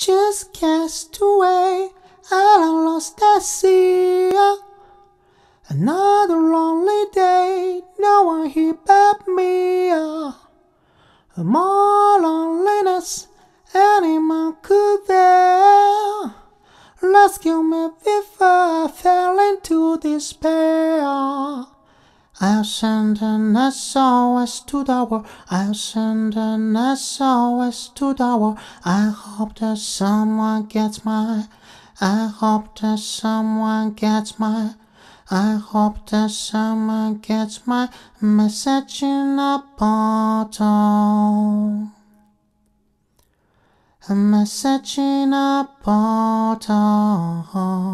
Just cast away and I'm lost at sea. Another lonely day, no one here but me. More loneliness, anyone could bear. Rescue me before I fell into despair. I'll send an SOS to the world. I'll send an SOS to the world. I hope that someone gets my. I hope that someone gets my. I hope that someone gets my message in a bottle. A message in a bottle.